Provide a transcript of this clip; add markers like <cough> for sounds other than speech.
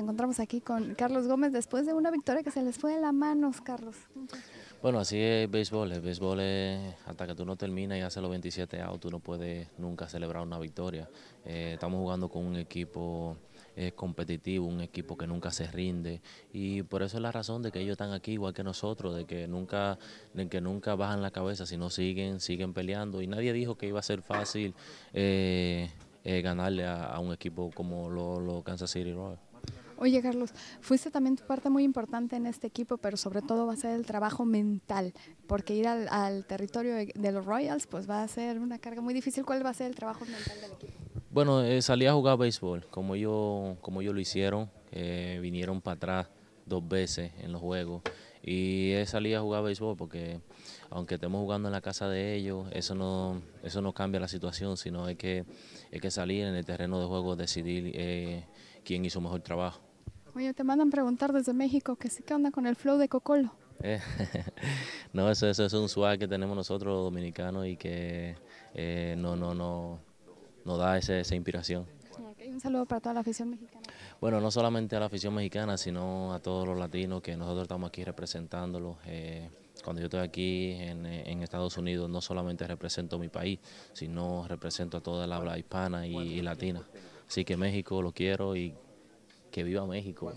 encontramos aquí con Carlos Gómez después de una victoria que se les fue de la mano, Carlos. Bueno, así es el béisbol. El béisbol es, hasta que tú no terminas y haces los 27 outs, tú no puedes nunca celebrar una victoria. Eh, estamos jugando con un equipo eh, competitivo, un equipo que nunca se rinde y por eso es la razón de que ellos están aquí igual que nosotros, de que nunca, de que nunca bajan la cabeza, sino siguen, siguen peleando y nadie dijo que iba a ser fácil eh, ganarle a, un equipo como los Kansas City Royals. Oye, Carlos, fuiste también tu parte muy importante en este equipo, pero sobre todo va a ser el trabajo mental, porque ir al, territorio de los Royals pues va a ser una carga muy difícil. ¿Cuál va a ser el trabajo mental del equipo? Bueno, eh, salí a jugar béisbol, como ellos como yo lo hicieron, eh, vinieron para atrás dos veces en los juegos y he a jugar béisbol porque aunque estemos jugando en la casa de ellos, eso no, eso no cambia la situación, sino hay que, hay que salir en el terreno de juego, decidir eh, quién hizo mejor trabajo. Oye, te mandan preguntar desde México que sí, ¿qué onda con el flow de Cocolo? Eh, <laughs> no, eso, es un swag que tenemos nosotros los dominicanos y que eh, no, no, no, no da ese, esa inspiración. un saludo para toda la afición mexicana. Bueno, no solamente a la afición mexicana, sino a todos los latinos que nosotros estamos aquí representándolos. Eh, cuando yo estoy aquí en, Estados Unidos, no solamente represento mi país, sino represento a toda la habla hispana y latina. Así que México lo quiero y que viva México.